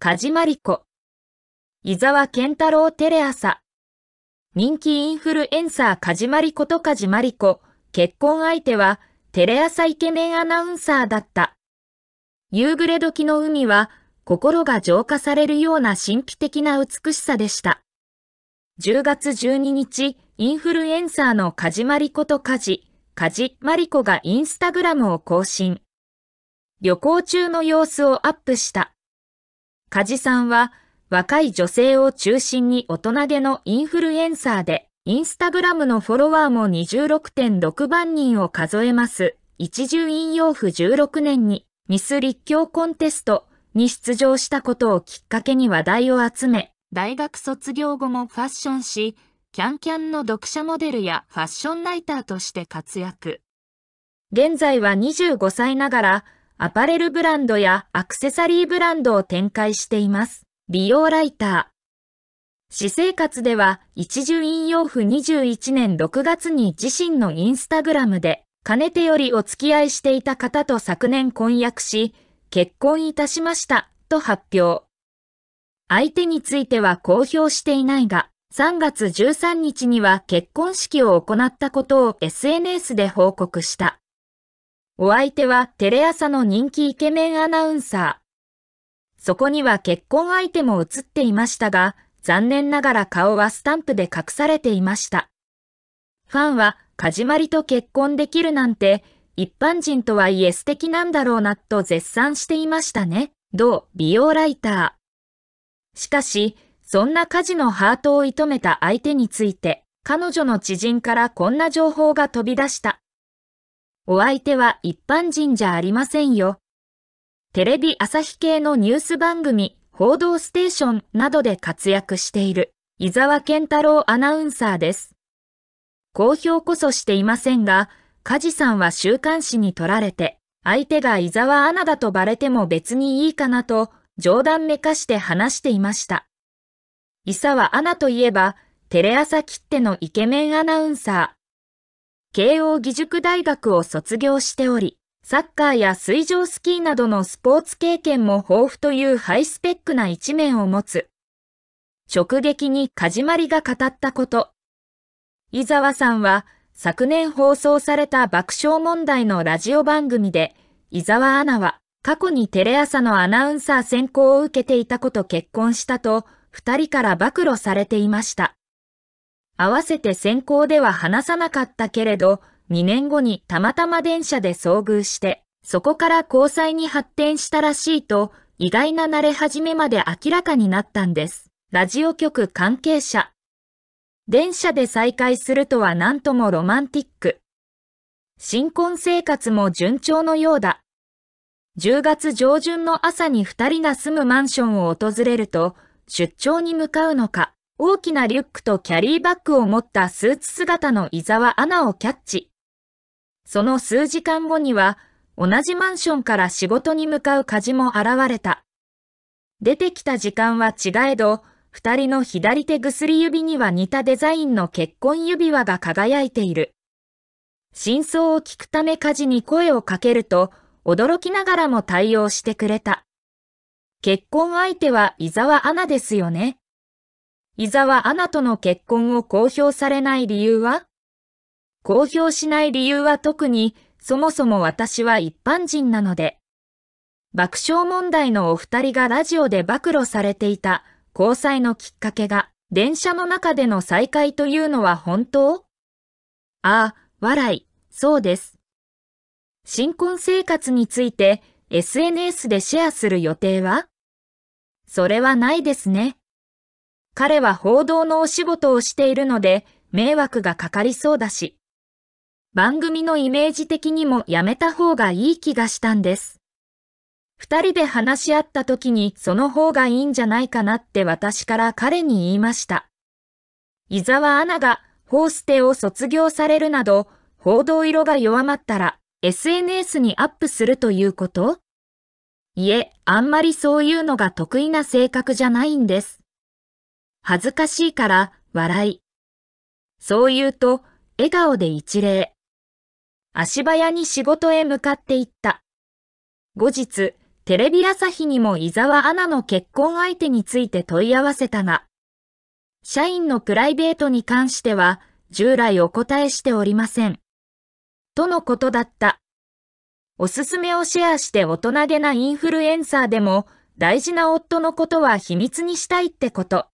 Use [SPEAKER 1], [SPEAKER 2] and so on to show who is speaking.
[SPEAKER 1] 梶じまりこ。伊沢健太郎テレ朝。人気インフルエンサーかじまりことかじまりこ。結婚相手は、テレ朝イケメンアナウンサーだった。夕暮れ時の海は、心が浄化されるような神秘的な美しさでした。10月12日、インフルエンサーのかじまりことかじ、かじまりこがインスタグラムを更新。旅行中の様子をアップした。梶さんは若い女性を中心に大人げのインフルエンサーで、インスタグラムのフォロワーも26.6万人を数えます。一重引用符16年にミス立教コンテストに出場したことをきっかけに話題を集め、大学卒業後もファッションし、キャンキャンの読者モデルやファッションライターとして活躍。現在は25歳ながら、アパレルブランドやアクセサリーブランドを展開しています。美容ライター。私生活では、一重引用符21年6月に自身のインスタグラムで、かねてよりお付き合いしていた方と昨年婚約し、結婚いたしました、と発表。相手については公表していないが、3月13日には結婚式を行ったことを SNS で報告した。お相手はテレ朝の人気イケメンアナウンサー。そこには結婚相手も映っていましたが、残念ながら顔はスタンプで隠されていました。ファンは、カジマリと結婚できるなんて、一般人とはいえ素敵なんだろうなと絶賛していましたね。同美容ライター。しかし、そんな家事のハートを射止めた相手について、彼女の知人からこんな情報が飛び出した。お相手は一般人じゃありませんよ。テレビ朝日系のニュース番組、報道ステーションなどで活躍している、伊沢健太郎アナウンサーです。公表こそしていませんが、梶さんは週刊誌に取られて、相手が伊沢アナだとバレても別にいいかなと、冗談めかして話していました。伊沢アナといえば、テレ朝きってのイケメンアナウンサー。慶応義塾大学を卒業しており、サッカーや水上スキーなどのスポーツ経験も豊富というハイスペックな一面を持つ。直撃にカジまりが語ったこと。伊沢さんは昨年放送された爆笑問題のラジオ番組で、伊沢アナは過去にテレ朝のアナウンサー選考を受けていたこと結婚したと、二人から暴露されていました。合わせて先行では話さなかったけれど、2年後にたまたま電車で遭遇して、そこから交際に発展したらしいと、意外な慣れ始めまで明らかになったんです。ラジオ局関係者。電車で再会するとは何ともロマンティック。新婚生活も順調のようだ。10月上旬の朝に二人が住むマンションを訪れると、出張に向かうのか。大きなリュックとキャリーバッグを持ったスーツ姿の伊沢アナをキャッチ。その数時間後には、同じマンションから仕事に向かう家事も現れた。出てきた時間は違えど、二人の左手薬指には似たデザインの結婚指輪が輝いている。真相を聞くため家事に声をかけると、驚きながらも対応してくれた。結婚相手は伊沢アナですよね。伊沢アナとの結婚を公表されない理由は公表しない理由は特に、そもそも私は一般人なので。爆笑問題のお二人がラジオで暴露されていた交際のきっかけが、電車の中での再会というのは本当ああ、笑い、そうです。新婚生活について SNS でシェアする予定はそれはないですね。彼は報道のお仕事をしているので、迷惑がかかりそうだし、番組のイメージ的にもやめた方がいい気がしたんです。二人で話し合った時にその方がいいんじゃないかなって私から彼に言いました。伊沢アナがホーステを卒業されるなど、報道色が弱まったら SNS にアップするということいえ、あんまりそういうのが得意な性格じゃないんです。恥ずかしいから笑い。そう言うと、笑顔で一礼。足早に仕事へ向かっていった。後日、テレビ朝日にも伊沢アナの結婚相手について問い合わせたが、社員のプライベートに関しては、従来お答えしておりません。とのことだった。おすすめをシェアして大人げなインフルエンサーでも、大事な夫のことは秘密にしたいってこと。